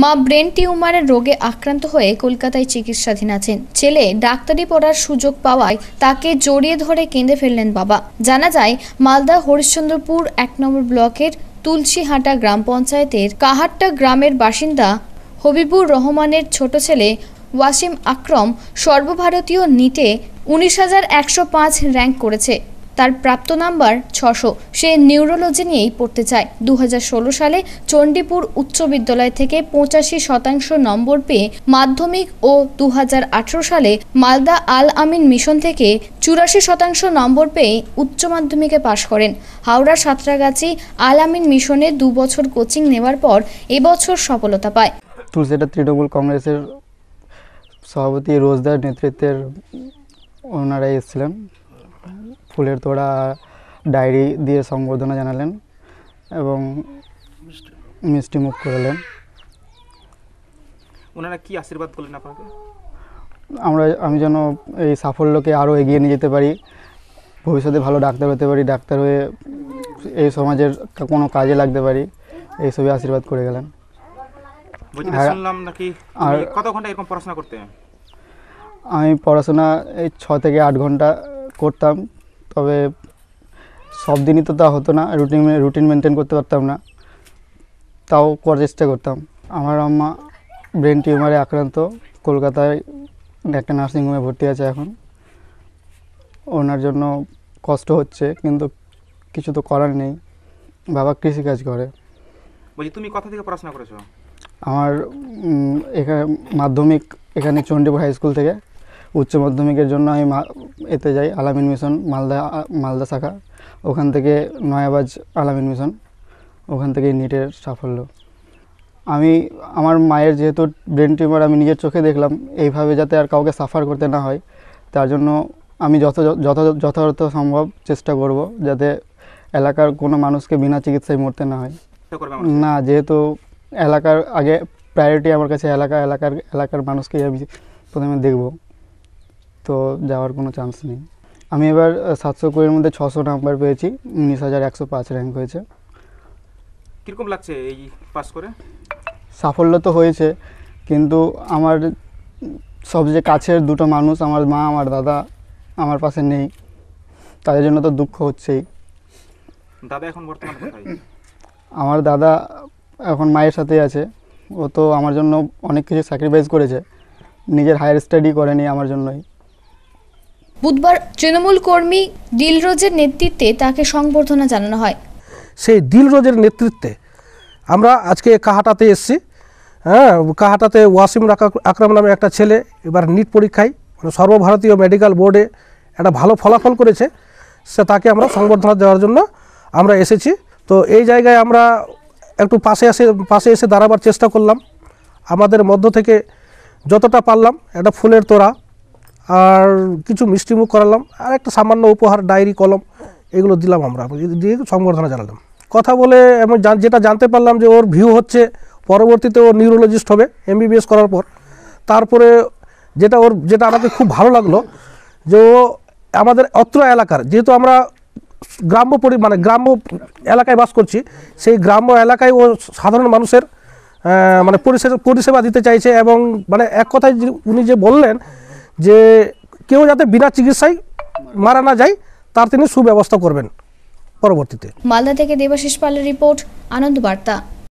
মা ব্রেন টিউমারের রোগে আক্রান্ত হয়ে কলকাতায় চিকিৎসাধীন আছেন ছেলে ডাক্তারি পড়ার সুযোগ পাওয়ায় তাকে জড়িয়ে ধরে কেঁদে ফেললেন বাবা জানা যায় মালদা হরিশ্চন্দ্রপুর এক নম্বর ব্লকের তুলসীহাটা গ্রাম পঞ্চায়েতের কাহাট্টা গ্রামের বাসিন্দা হবিবুর রহমানের ছোট ছেলে ওয়াসিম আকরম সর্বভারতীয় নিটে উনিশ হাজার একশো পাঁচ র্যাঙ্ক করেছে তার প্রাপ্ত নাম্বার ছশো সে নিউরোলজি নিয়েই পড়তে চায় দু সালে চণ্ডীপুর উচ্চ বিদ্যালয় থেকে পঁচাশি শতাংশ নম্বর পেয়ে মাধ্যমিক ও দু সালে মালদা আল আমিন মিশন থেকে চুরাশি শতাংশ নম্বর পেয়ে উচ্চ মাধ্যমিকে পাশ করেন হাওড়া সাঁতরাগাছি আল আমিন মিশনে দু বছর কোচিং নেওয়ার পর এবছর সফলতা পায় তুলসেটা তৃণমূল কংগ্রেসের সভাপতি রোজদার নেতৃত্বের ওনারা এসেছিলেন ফুলের তোড়া ডায়েরি দিয়ে সংবর্ধনা জানালেন এবং মুখ করলেন ওনারা কি আশীর্বাদ করলেন আপনাকে আমরা আমি যেন এই সাফল্যকে আরও এগিয়ে নিয়ে যেতে পারি ভবিষ্যতে ভালো ডাক্তার হতে পারি ডাক্তার হয়ে এই সমাজের কোনো কাজে লাগতে পারি এইসবই আশীর্বাদ করে গেলেন হ্যাঁ। আর কত ঘন্টা করতে আমি পড়াশোনা এই ছ থেকে আট ঘন্টা করতাম তবে সব দিনই তো তা হতো না রুটিন রুটিন মেনটেন করতে পারতাম না তাও করার চেষ্টা করতাম আমার আম্মা ব্রেন টিউমারে আক্রান্ত কলকাতায় একটা নার্সিংহোমে ভর্তি আছে এখন ওনার জন্য কষ্ট হচ্ছে কিন্তু কিছু তো করার নেই বাবা কৃষিকাজ করে বলছি তুমি কথা থেকে পড়াশোনা করেছো আমার এখানে মাধ্যমিক এখানে চণ্ডীপুর হাই স্কুল থেকে উচ্চ মাধ্যমিকের জন্য আমি এতে যাই আলামিন মিশন মালদা মালদা শাখা ওখান থেকে নয়াবাজ আলামিন মিশন ওখান থেকে নিটের সাফল্য আমি আমার মায়ের যেহেতু ব্রেন টিউমার আমি নিজের চোখে দেখলাম এইভাবে যাতে আর কাউকে সাফার করতে না হয় তার জন্য আমি যত যত যথাযথ সম্ভব চেষ্টা করব যাতে এলাকার কোনো মানুষকে বিনা চিকিৎসায় মরতে না হয় না যেহেতু এলাকার আগে প্রায়োরিটি আমার কাছে এলাকা এলাকার এলাকার মানুষকেই আমি প্রথমে দেখব তো যাওয়ার কোনো চান্স নেই আমি এবার সাতশো কুড়ির মধ্যে ছশো নাম্বার পেয়েছি উনিশ হাজার একশো পাঁচ র্যাঙ্ক হয়েছে কীরকম লাগছে এই পাস করে সাফল্য তো হয়েছে কিন্তু আমার সবচেয়ে কাছের দুটো মানুষ আমার মা আমার দাদা আমার পাশে নেই তাদের জন্য তো দুঃখ হচ্ছেই দাদা এখন বর্তমানে আমার দাদা এখন মায়ের সাথেই আছে ও তো আমার জন্য অনেক কিছু স্যাক্রিফাইস করেছে নিজের হায়ার স্টাডি করেনি আমার জন্যই বুধবার তৃণমূল কর্মী দিলরোজের নেতৃত্বে তাকে সংবর্ধনা জানানো হয় সেই দিলরোজের নেতৃত্বে আমরা আজকে কাহাটাতে এসছি হ্যাঁ কাহাটাতে ওয়াসিম আকরাম নামে একটা ছেলে এবার নিট পরীক্ষায় মানে সর্বভারতীয় মেডিকেল বোর্ডে একটা ভালো ফলাফল করেছে সে তাকে আমরা সংবর্ধনা দেওয়ার জন্য আমরা এসেছি তো এই জায়গায় আমরা একটু পাশে এসে পাশে এসে দাঁড়াবার চেষ্টা করলাম আমাদের মধ্য থেকে যতটা পারলাম একটা ফুলের তোড়া আর কিছু মিষ্টিমুখ করালাম আর একটা সামান্য উপহার ডায়েরি কলম এগুলো দিলাম আমরা দিয়ে সংবর্ধনা জানালাম কথা বলে আমি যেটা জানতে পারলাম যে ওর ভিউ হচ্ছে পরবর্তীতে ও নিউরোলজিস্ট হবে এমবিবিএস করার পর তারপরে যেটা ওর যেটা আমাকে খুব ভালো লাগলো যে ও আমাদের অত্র এলাকার যেহেতু আমরা গ্রাম্য পরি মানে গ্রাম্য এলাকায় বাস করছি সেই গ্রাম্য এলাকায় ও সাধারণ মানুষের মানে পরিষেবা পরিষেবা দিতে চাইছে এবং মানে এক কথায় উনি যে বললেন যে কেউ যাতে বিনা চিকিৎসায় মারা না যায় তার তিনি সুব্যবস্থা করবেন পরবর্তীতে মালদা থেকে দেবাশিস পালের রিপোর্ট আনন্দ বার্তা